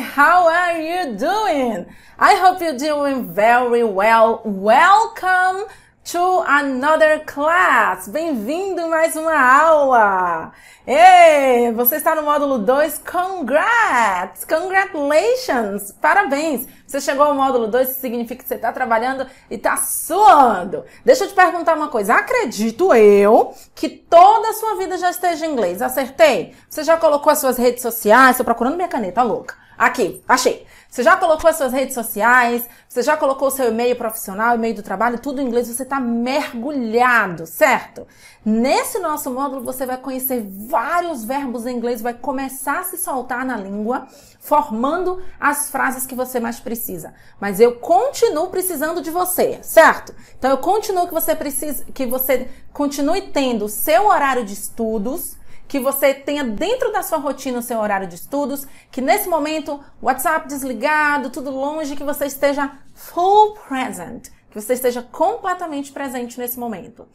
how are you doing? I hope you're doing very well. Welcome to another class. Bem-vindo mais uma aula. Ei, você está no módulo 2. Congrats! Congratulations! Parabéns! Você chegou ao módulo 2, significa que você está trabalhando e está suando. Deixa eu te perguntar uma coisa. Acredito eu que toda a sua vida já esteja em inglês. Acertei? Você já colocou as suas redes sociais? Estou procurando minha caneta louca. Aqui, achei. Você já colocou as suas redes sociais, você já colocou o seu e-mail profissional, e-mail do trabalho, tudo em inglês, você está mergulhado, certo? Nesse nosso módulo você vai conhecer vários verbos em inglês, vai começar a se soltar na língua, formando as frases que você mais precisa. Mas eu continuo precisando de você, certo? Então eu continuo que você precisa que você continue tendo o seu horário de estudos que você tenha dentro da sua rotina o seu horário de estudos, que nesse momento, WhatsApp desligado, tudo longe, que você esteja full present, que você esteja completamente presente nesse momento.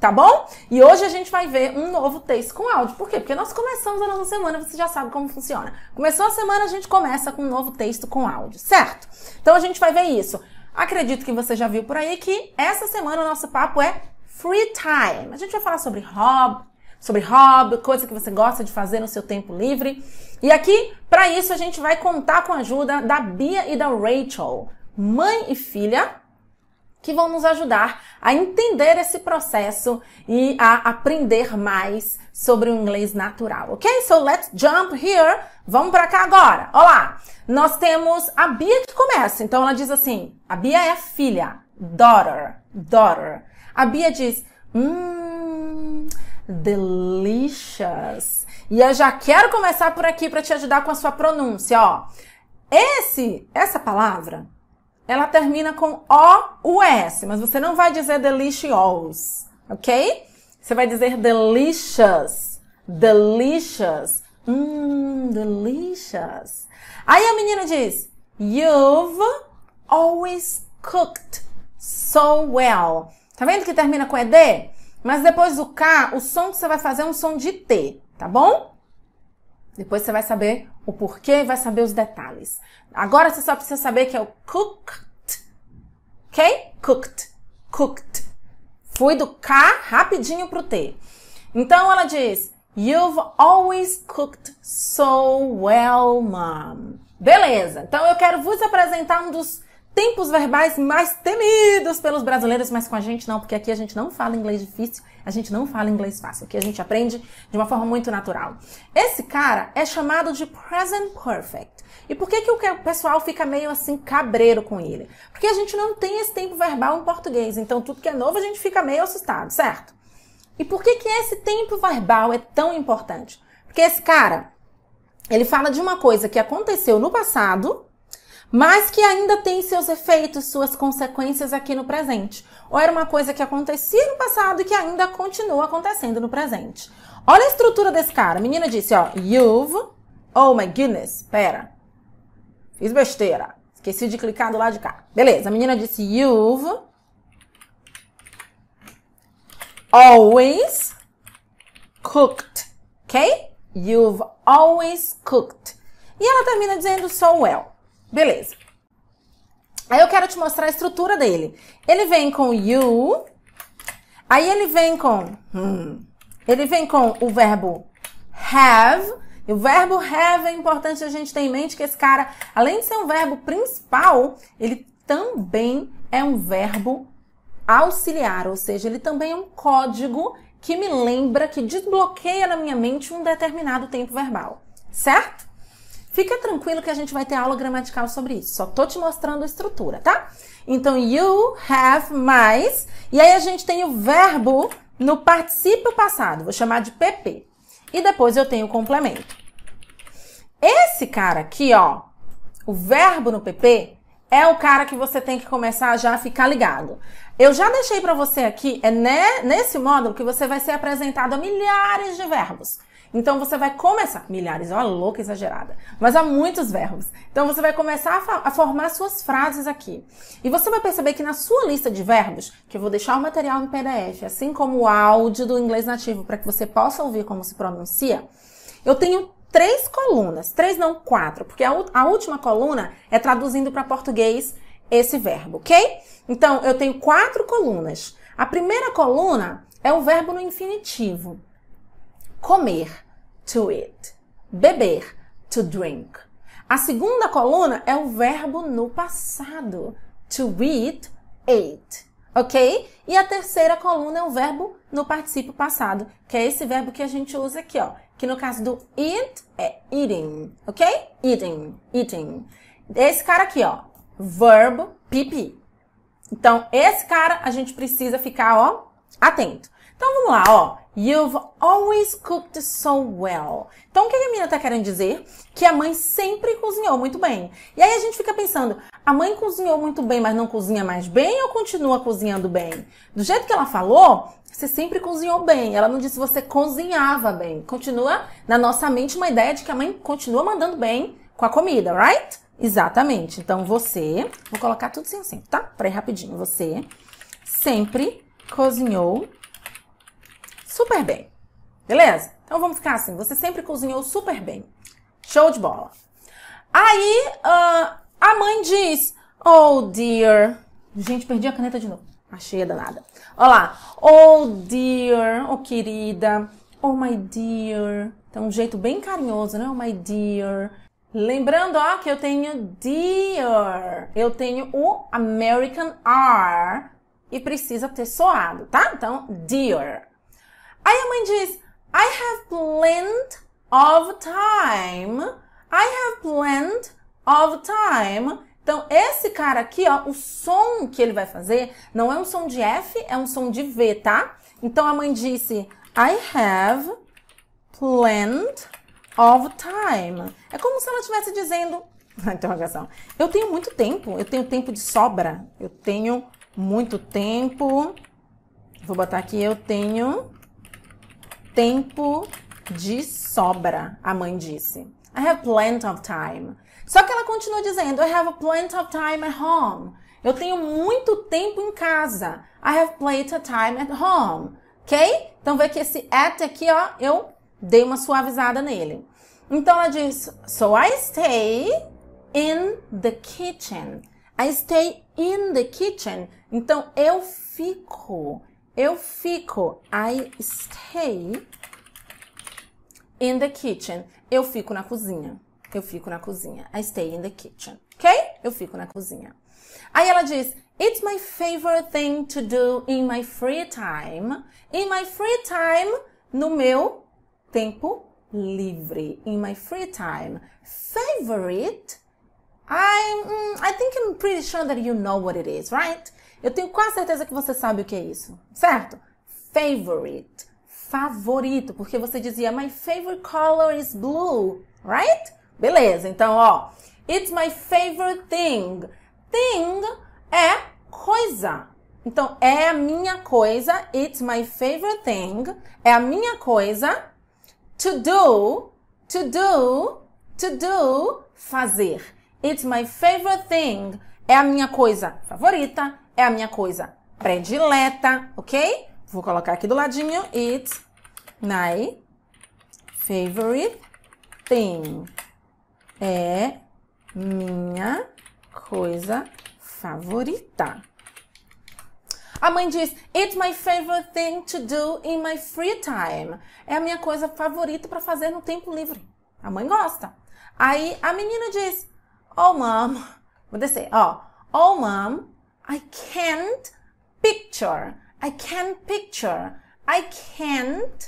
Tá bom? E hoje a gente vai ver um novo texto com áudio. Por quê? Porque nós começamos a nossa semana, você já sabe como funciona. Começou a semana, a gente começa com um novo texto com áudio, certo? Então a gente vai ver isso. Acredito que você já viu por aí que essa semana o nosso papo é free time. A gente vai falar sobre hobby, sobre hobby, coisa que você gosta de fazer no seu tempo livre. E aqui, para isso, a gente vai contar com a ajuda da Bia e da Rachel, mãe e filha, que vão nos ajudar a entender esse processo e a aprender mais sobre o inglês natural, ok? So let's jump here. Vamos para cá agora. Olá, nós temos a Bia que começa. Então ela diz assim: a Bia é a filha, daughter, daughter. A Bia diz: hum, delicious. E eu já quero começar por aqui para te ajudar com a sua pronúncia, ó. Esse, essa palavra, ela termina com O-U-S, mas você não vai dizer delicious, ok? Você vai dizer delicious, delicious, hum, delicious. Aí a menina diz, you've always cooked so well. Tá vendo que termina com ED? Mas depois do K, o som que você vai fazer é um som de T, tá bom? Depois você vai saber o porquê e vai saber os detalhes. Agora você só precisa saber que é o cooked. Ok? Cooked. Cooked. Fui do K rapidinho pro T. Então ela diz: You've always cooked so well, mom. Beleza. Então eu quero vos apresentar um dos tempos verbais mais temidos pelos brasileiros, mas com a gente não, porque aqui a gente não fala inglês difícil, a gente não fala inglês fácil. Aqui a gente aprende de uma forma muito natural. Esse cara é chamado de present perfect. E por que, que o pessoal fica meio assim cabreiro com ele? Porque a gente não tem esse tempo verbal em português, então tudo que é novo a gente fica meio assustado, certo? E por que, que esse tempo verbal é tão importante? Porque esse cara, ele fala de uma coisa que aconteceu no passado, mas que ainda tem seus efeitos, suas consequências aqui no presente. Ou era uma coisa que acontecia no passado e que ainda continua acontecendo no presente. Olha a estrutura desse cara. A menina disse, ó, you've. Oh my goodness, pera. Fiz besteira. Esqueci de clicar do lado de cá. Beleza, a menina disse you've. Always cooked, ok? You've always cooked. E ela termina dizendo so well. Beleza. Aí eu quero te mostrar a estrutura dele. Ele vem com you, aí ele vem com. Hum. ele vem com o verbo have. E o verbo have é importante a gente ter em mente que esse cara, além de ser um verbo principal, ele também é um verbo auxiliar, ou seja, ele também é um código que me lembra, que desbloqueia na minha mente um determinado tempo verbal, certo? Fica tranquilo que a gente vai ter aula gramatical sobre isso. Só tô te mostrando a estrutura, tá? Então, you have mais. E aí a gente tem o verbo no particípio passado. Vou chamar de PP. E depois eu tenho o complemento. Esse cara aqui, ó, o verbo no PP, é o cara que você tem que começar já a ficar ligado. Eu já deixei para você aqui, é né, nesse módulo que você vai ser apresentado a milhares de verbos. Então você vai começar, milhares, uma louca exagerada, mas há muitos verbos. Então você vai começar a, a, formar suas frases aqui. E você vai perceber que na sua lista de verbos, que eu vou deixar o material no PDF, assim como o áudio do inglês nativo, para que você possa ouvir como se pronuncia, eu tenho três colunas, três não quatro, porque a, a última coluna é traduzindo para português esse verbo, ok? Então eu tenho quatro colunas. A primeira coluna é o verbo no infinitivo comer, to eat, beber, to drink. A segunda coluna é o verbo no passado, to eat, ate, ok? E a terceira coluna é o verbo no participio passado, que é esse verbo que a gente usa aqui, ó, que no caso do eat é eating, ok? Eating, eating. Esse cara aqui, ó, verbo pipi. Então, esse cara a gente precisa ficar, ó, atento. Então vamos lá, ó. You've always cooked so well. Então o que a menina tá querendo dizer? Que a mãe sempre cozinhou muito bem. E aí a gente fica pensando, a mãe cozinhou muito bem, mas não cozinha mais bem ou continua cozinhando bem? Do jeito que ela falou, você sempre cozinhou bem. Ela não disse você cozinhava bem. Continua na nossa mente uma ideia de que a mãe continua mandando bem com a comida, right? Exatamente. Então você, vou colocar tudo sem assim, assim, tá? Pra ir rapidinho. Você sempre cozinhou super bem. Beleza? Então vamos ficar assim. Você sempre cozinhou super bem. Show de bola. Aí uh, a mãe diz: Oh dear. Gente, perdi a caneta de novo. Achei a danada. Olha lá. Oh dear. Oh querida. Oh my dear. Então, um jeito bem carinhoso, né? Oh my dear. Lembrando, ó, que eu tenho dear. Eu tenho o American R. E precisa ter soado, tá? Então, dear. Aí a mãe diz: I have plenty of time. I have plenty of time. Então, esse cara aqui, ó, o som que ele vai fazer não é um som de F, é um som de V, tá? Então, a mãe disse, I have plenty of time. É como se ela estivesse dizendo, interrogação, eu tenho muito tempo, eu tenho tempo de sobra, eu tenho muito tempo, vou botar aqui, eu tenho tempo de sobra, a mãe disse. I have plenty of time. Só que ela continua dizendo, I have plenty of time at home. Eu tenho muito tempo em casa. I have plenty of time at home. Ok? Então vê que esse at aqui, ó, eu dei uma suavizada nele. Então ela diz, so I stay in the kitchen. I stay in the kitchen. Então eu fico. Eu fico, I stay in the kitchen. Eu fico na cozinha. Eu fico na cozinha. I stay in the kitchen. Ok? Eu fico na cozinha. Aí ela diz: It's my favorite thing to do in my free time. In my free time, no meu tempo livre. In my free time. Favorite? I, mm, I think I'm pretty sure that you know what it is, right? Eu tenho quase certeza que você sabe o que é isso, certo? Favorite. Favorito, porque você dizia my favorite color is blue, right? Beleza, então ó, it's my favorite thing. Thing é coisa. Então é a minha coisa, it's my favorite thing, é a minha coisa to do, to do, to do, fazer. It's my favorite thing. É a minha coisa favorita, é a minha coisa predileta, ok? Vou colocar aqui do ladinho. It's my favorite thing. É minha coisa favorita. A mãe diz: It's my favorite thing to do in my free time. É a minha coisa favorita para fazer no tempo livre. A mãe gosta. Aí a menina diz: Oh, mom. Vou descer, ó. Oh, mom, I can't picture. I can't picture. I can't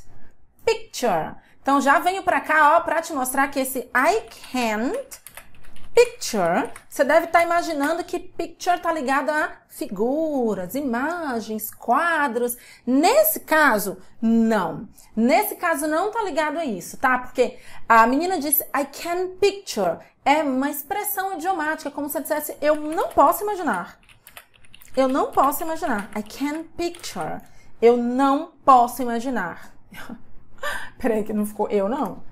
picture. Então já venho para cá, ó, para te mostrar que esse I can't picture, você deve estar tá imaginando que picture tá ligado a figuras, imagens, quadros. Nesse caso, não. Nesse caso não tá ligado a isso, tá? Porque a menina disse I can't picture. É uma expressão idiomática, como se dissesse eu não posso imaginar. Eu não posso imaginar. I can't picture. Eu não posso imaginar. Peraí, que não ficou. Eu não.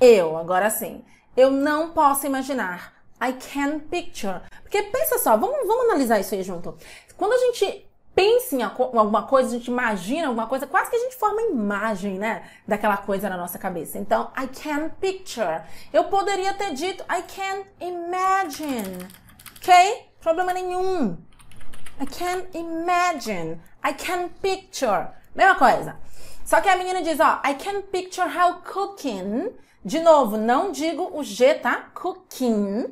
Eu, agora sim. Eu não posso imaginar. I can picture. Porque pensa só, vamos, vamos analisar isso aí junto. Quando a gente pensa em alguma coisa, a gente imagina alguma coisa, quase que a gente forma imagem, né? Daquela coisa na nossa cabeça. Então, I can picture. Eu poderia ter dito I can imagine. Ok? Problema nenhum. I can imagine, I can picture. Mesma coisa. Só que a menina diz, ó, I can picture how cooking. De novo, não digo o G, tá? Cooking.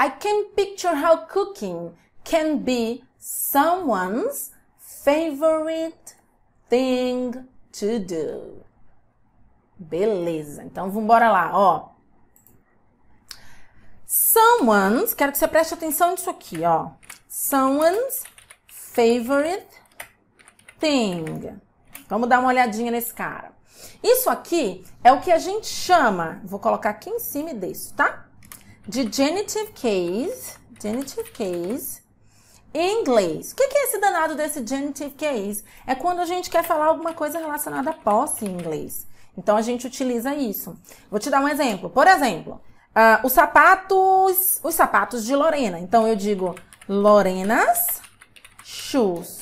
I can picture how cooking can be someone's favorite thing to do. Beleza. Então, vamos embora lá, ó. Someone's, quero que você preste atenção nisso aqui, ó. Someone's favorite thing. Vamos dar uma olhadinha nesse cara. Isso aqui é o que a gente chama, vou colocar aqui em cima disso, tá? De genitive case, genitive case em inglês. O que é esse danado desse genitive case? É quando a gente quer falar alguma coisa relacionada a posse em inglês. Então a gente utiliza isso. Vou te dar um exemplo. Por exemplo, uh, os sapatos, os sapatos de Lorena. Então eu digo Lorenas shoes,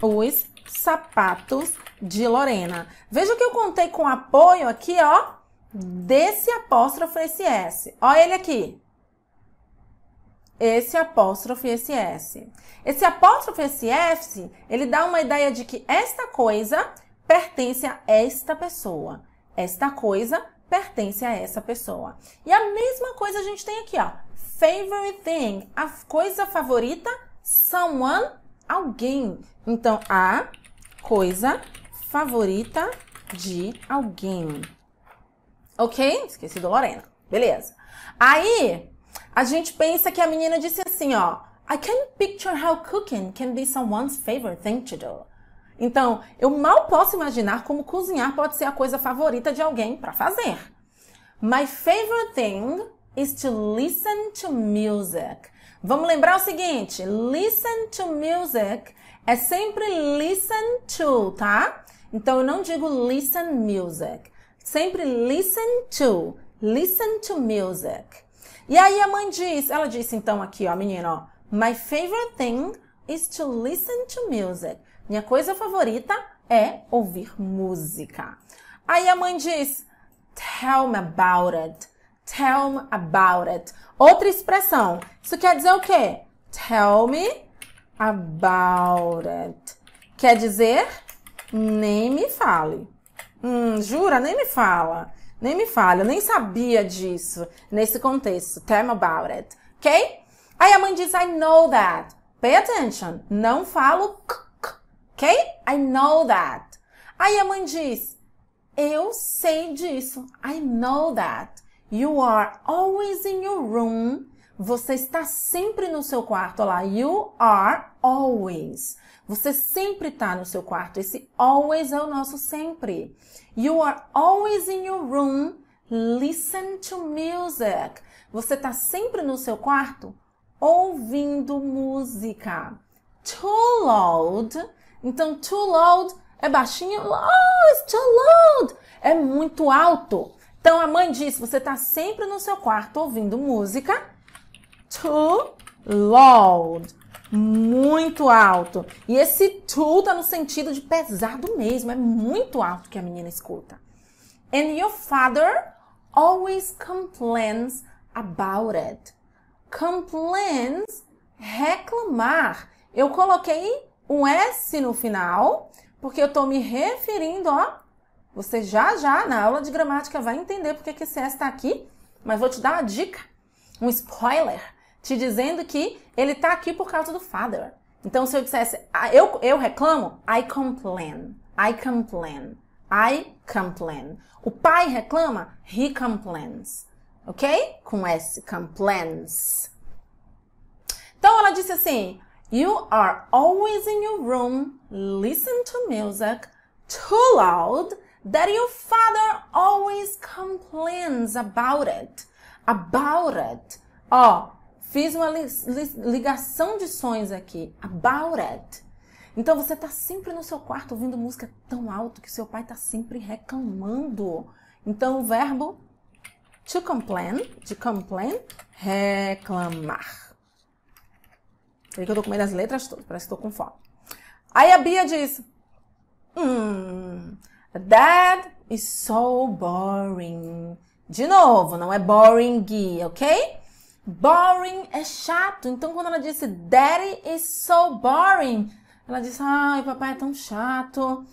os sapatos de Lorena. Veja que eu contei com apoio aqui, ó, desse apóstrofe esse S. Olha ele aqui. Esse apóstrofe esse S. Esse apóstrofe esse S, ele dá uma ideia de que esta coisa pertence a esta pessoa. Esta coisa pertence a essa pessoa. E a mesma coisa a gente tem aqui, ó. Favorite thing, a coisa favorita someone, alguém. Então, a coisa favorita de alguém. Ok? Esqueci do Lorena. Beleza. Aí, a gente pensa que a menina disse assim, ó. I can picture how cooking can be someone's favorite thing to do. Então, eu mal posso imaginar como cozinhar pode ser a coisa favorita de alguém para fazer. My favorite thing is to listen to music. Vamos lembrar o seguinte: listen to music é sempre listen to, tá? Então eu não digo listen music, sempre listen to, listen to music. E aí a mãe diz, ela disse então aqui, ó, menina, ó, my favorite thing is to listen to music. Minha coisa favorita é ouvir música. Aí a mãe diz, tell me about it. Tell me about it. Outra expressão. Isso quer dizer o quê? Tell me about it. Quer dizer, nem me fale. Hum, jura? Nem me fala. Nem me fala. Eu nem sabia disso nesse contexto. Tell me about it. Ok? Aí a mãe diz, I know that. Pay attention. Não falo k, k. Ok? I know that. Aí a mãe diz, eu sei disso. I know that. You are always in your room. Você está sempre no seu quarto. Olha lá, you are always. Você sempre está no seu quarto. Esse always é o nosso sempre. You are always in your room. Listen to music. Você está sempre no seu quarto ouvindo música. Too loud. Então, too loud é baixinho. Oh, it's too loud. É muito alto. Então a mãe disse: você está sempre no seu quarto ouvindo música. Too loud. Muito alto. E esse too tá no sentido de pesado mesmo. É muito alto que a menina escuta. And your father always complains about it. Complains, reclamar. Eu coloquei um S no final, porque eu tô me referindo, ó, você já já na aula de gramática vai entender porque que esse S está aqui, mas vou te dar uma dica, um spoiler, te dizendo que ele está aqui por causa do father. Então, se eu dissesse, ah, eu, eu reclamo, I complain, I complain, I complain. O pai reclama, he complains, ok? Com S, complains. Então, ela disse assim, You are always in your room, listen to music, too loud, that your father always complains about it. About it. Ó, fiz uma li li ligação de sons aqui. About it. Então você está sempre no seu quarto ouvindo música tão alto que seu pai está sempre reclamando. Então o verbo to complain, de complain, reclamar. Peraí que eu tô comendo as letras todas, parece que tô com fome. Aí a Bia diz: Hum, That is so boring. De novo, não é boring, ok? Boring é chato. Então, quando ela disse Daddy is so boring, ela disse: Ai, papai é tão chato.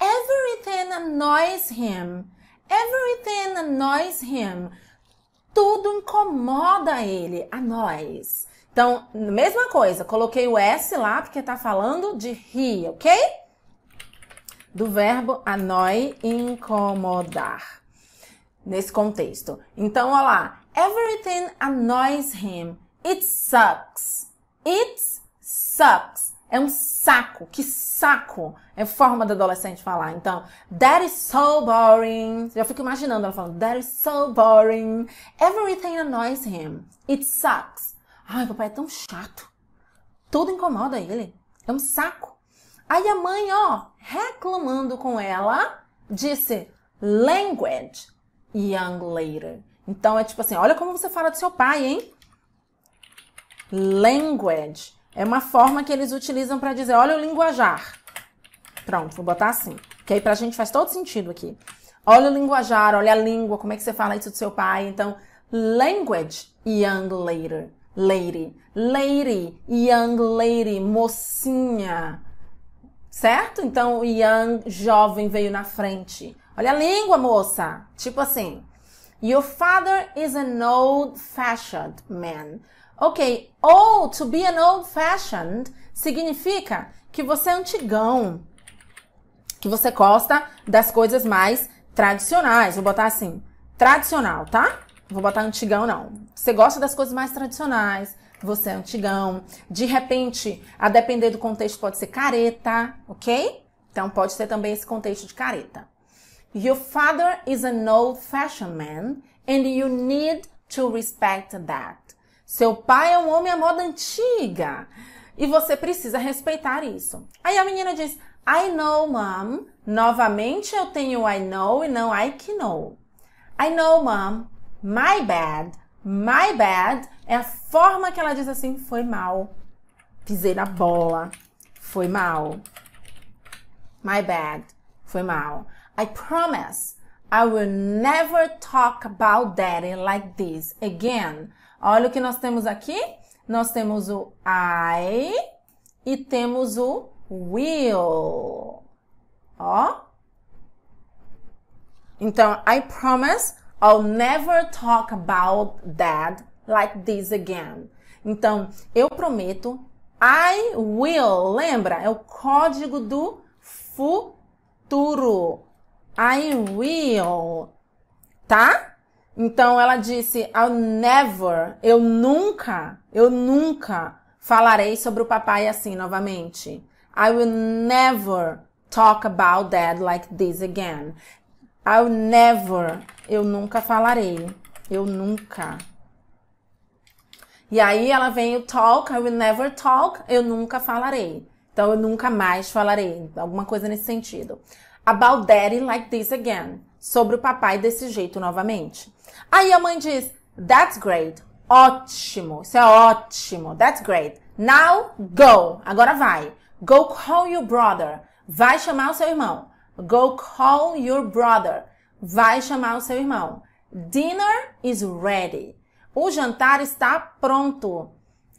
Everything annoys him. Everything annoys him. Tudo incomoda ele. nós. Então, mesma coisa, coloquei o S lá porque tá falando de he, ok? do verbo annoy, incomodar. Nesse contexto. Então, olha lá. Everything annoys him. It sucks. It sucks. É um saco. Que saco. É forma do adolescente falar. Então, that is so boring. Já fico imaginando ela falando, that is so boring. Everything annoys him. It sucks. Ai, papai é tão chato. Tudo incomoda ele. É um saco. Aí a mãe, ó, reclamando com ela, disse language young later. Então é tipo assim, olha como você fala do seu pai, hein? Language é uma forma que eles utilizam para dizer, olha o linguajar. Pronto, vou botar assim. Que aí pra gente faz todo sentido aqui. Olha o linguajar, olha a língua, como é que você fala isso do seu pai? Então, language young later. Lady, lady, young lady, mocinha, certo? Então o Yang jovem veio na frente. Olha a língua, moça. Tipo assim. Your father is an old-fashioned man. Ok, ou to be an old-fashioned significa que você é antigão, que você gosta das coisas mais tradicionais. Vou botar assim, tradicional, tá? Vou botar antigão, não. Você gosta das coisas mais tradicionais, você é antigão. De repente, a depender do contexto, pode ser careta, ok? Então pode ser também esse contexto de careta. Your father is an old-fashioned man and you need to respect that. Seu pai é um homem à moda antiga e você precisa respeitar isso. Aí a menina diz: I know, mom. Novamente eu tenho I know e não I can know. I know, mom. My bad my bad é a forma que ela diz assim: foi mal. Pisei na bola. Foi mal. My bad. Foi mal. I promise I will never talk about daddy like this again. Olha o que nós temos aqui. Nós temos o I e temos o will. Ó. Então, I promise I'll never talk about that like this again. Então, eu prometo. I will, lembra? É o código do futuro. I will, tá? Então ela disse, I'll never, eu nunca, eu nunca falarei sobre o papai assim novamente. I will never talk about that like this again. I'll never. Eu nunca falarei. Eu nunca. E aí ela vem o talk, I will never talk, eu nunca falarei. Então eu nunca mais falarei. Alguma coisa nesse sentido. About daddy like this again. Sobre o papai desse jeito novamente. Aí a mãe diz, that's great. Ótimo, isso é ótimo. That's great. Now go. Agora vai. Go call your brother. Vai chamar o seu irmão. Go call your brother. Vai chamar o seu irmão. Dinner is ready. O jantar está pronto.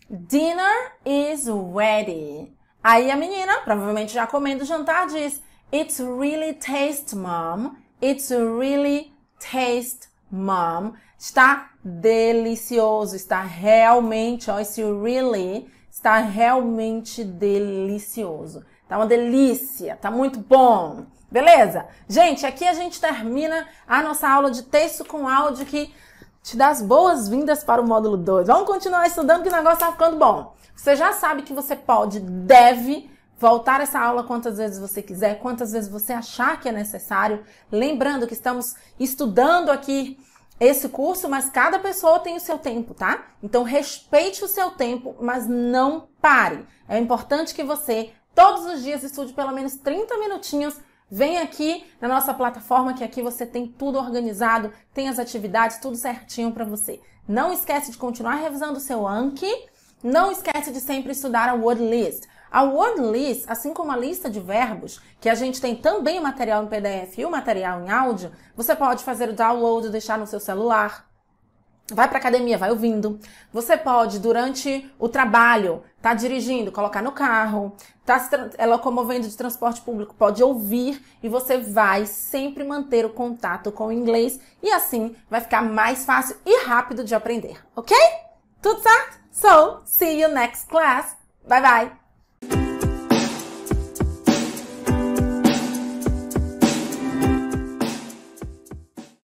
Dinner is ready. Aí a menina, provavelmente já comendo o jantar, diz: It's really taste, mom. It's really taste, mom. Está delicioso, está realmente, ó, esse really está realmente delicioso. Tá uma delícia, tá muito bom. Beleza? Gente, aqui a gente termina a nossa aula de texto com áudio que te dá as boas-vindas para o módulo 2. Vamos continuar estudando que o negócio tá ficando bom. Você já sabe que você pode, deve voltar essa aula quantas vezes você quiser, quantas vezes você achar que é necessário. Lembrando que estamos estudando aqui esse curso, mas cada pessoa tem o seu tempo, tá? Então respeite o seu tempo, mas não pare. É importante que você todos os dias estude pelo menos 30 minutinhos Vem aqui na nossa plataforma que aqui você tem tudo organizado, tem as atividades, tudo certinho para você. Não esquece de continuar revisando o seu Anki, não esquece de sempre estudar a Word List. A Word List, assim como a lista de verbos, que a gente tem também o material em PDF e o material em áudio, você pode fazer o download, deixar no seu celular, Vai para academia, vai ouvindo. Você pode, durante o trabalho, tá dirigindo, colocar no carro, tá se é, locomovendo de transporte público, pode ouvir e você vai sempre manter o contato com o inglês e assim vai ficar mais fácil e rápido de aprender, ok? Tudo certo? So, see you next class. Bye bye!